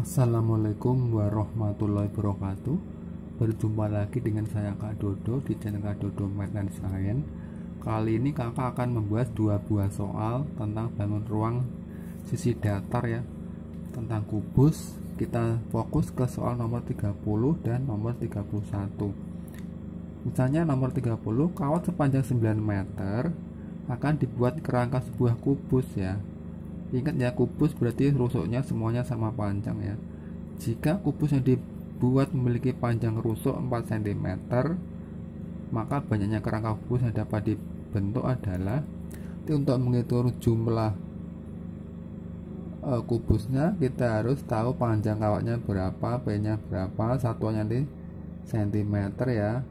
Assalamualaikum warahmatullahi wabarakatuh Berjumpa lagi dengan saya Kak Dodo di channel Kak Dodo Math and Science Kali ini kakak akan membuat dua buah soal tentang bangun ruang sisi datar ya Tentang kubus kita fokus ke soal nomor 30 dan nomor 31 Misalnya nomor 30 kawat sepanjang 9 meter akan dibuat kerangka sebuah kubus ya Ingat ya kubus berarti rusuknya semuanya sama panjang ya. Jika kubus yang dibuat memiliki panjang rusuk 4 cm, maka banyaknya kerangka kubus yang dapat dibentuk adalah untuk menghitung jumlah uh, kubusnya kita harus tahu panjang kawatnya berapa, p-nya berapa, satuannya di cm ya.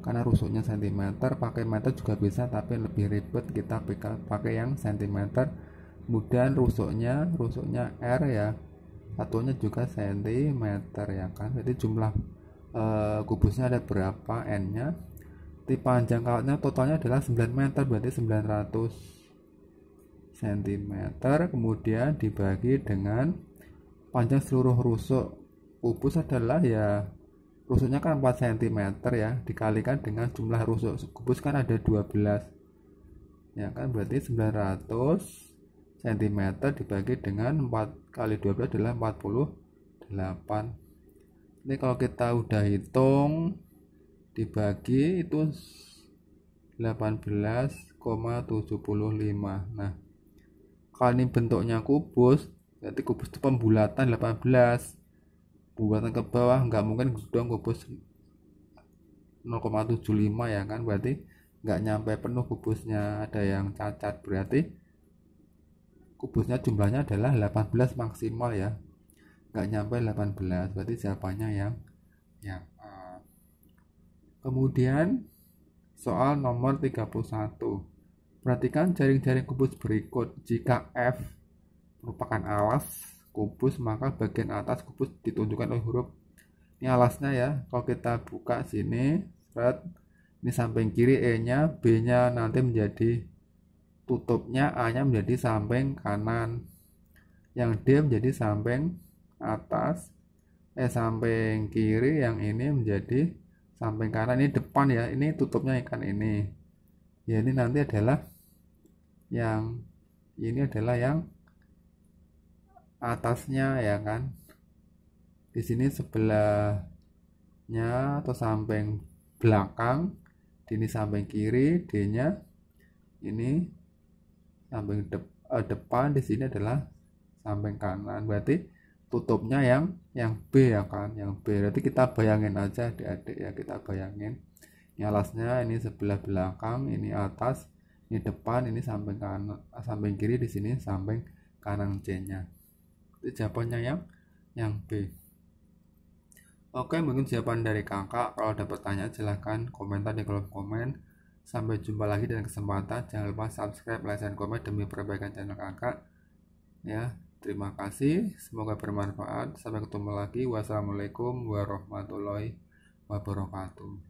Karena rusuknya cm, pakai meter juga bisa tapi lebih ribet kita pakai yang cm kemudian rusuknya rusuknya R ya satunya juga sentimeter ya kan jadi jumlah e, kubusnya ada berapa N nya di panjang kawatnya totalnya adalah 9 meter berarti 900 cm kemudian dibagi dengan panjang seluruh rusuk kubus adalah ya rusuknya kan 4 cm ya dikalikan dengan jumlah rusuk kubus kan ada 12 ya kan berarti 900 cm dibagi dengan 4 kali 12 adalah 48 ini kalau kita udah hitung dibagi itu 18,75 nah kalau ini bentuknya kubus berarti kubus itu pembulatan 18 pembulatan ke bawah nggak mungkin dong kubus 0,75 ya kan berarti nggak nyampe penuh kubusnya ada yang cacat berarti kubusnya jumlahnya adalah 18 maksimal ya nggak nyampe 18 berarti jawabannya yang yang eh. kemudian soal nomor 31 perhatikan jaring-jaring kubus berikut jika F merupakan alas kubus maka bagian atas kubus ditunjukkan oleh huruf ini alasnya ya kalau kita buka sini seret ini samping kiri E nya B nya nanti menjadi tutupnya A-nya menjadi samping kanan yang D menjadi samping atas eh samping kiri yang ini menjadi samping kanan ini depan ya ini tutupnya ikan ini ya ini nanti adalah yang ini adalah yang atasnya ya kan di sini sebelahnya atau samping belakang di ini samping kiri D nya ini samping de uh, depan di sini adalah samping kanan berarti tutupnya yang yang B ya kan yang B berarti kita bayangin aja adik-adik ya kita bayangin ini alasnya ini sebelah belakang ini atas ini depan ini samping kanan eh, samping kiri di sini samping kanan C nya itu jawabannya yang yang B Oke, mungkin jawaban dari kakak. Kalau ada pertanyaan, silahkan komentar di kolom komen. Sampai jumpa lagi dengan kesempatan. Jangan lupa subscribe, like, dan komen demi perbaikan channel kakak. Ya, terima kasih. Semoga bermanfaat. Sampai ketemu lagi. Wassalamualaikum warahmatullahi wabarakatuh.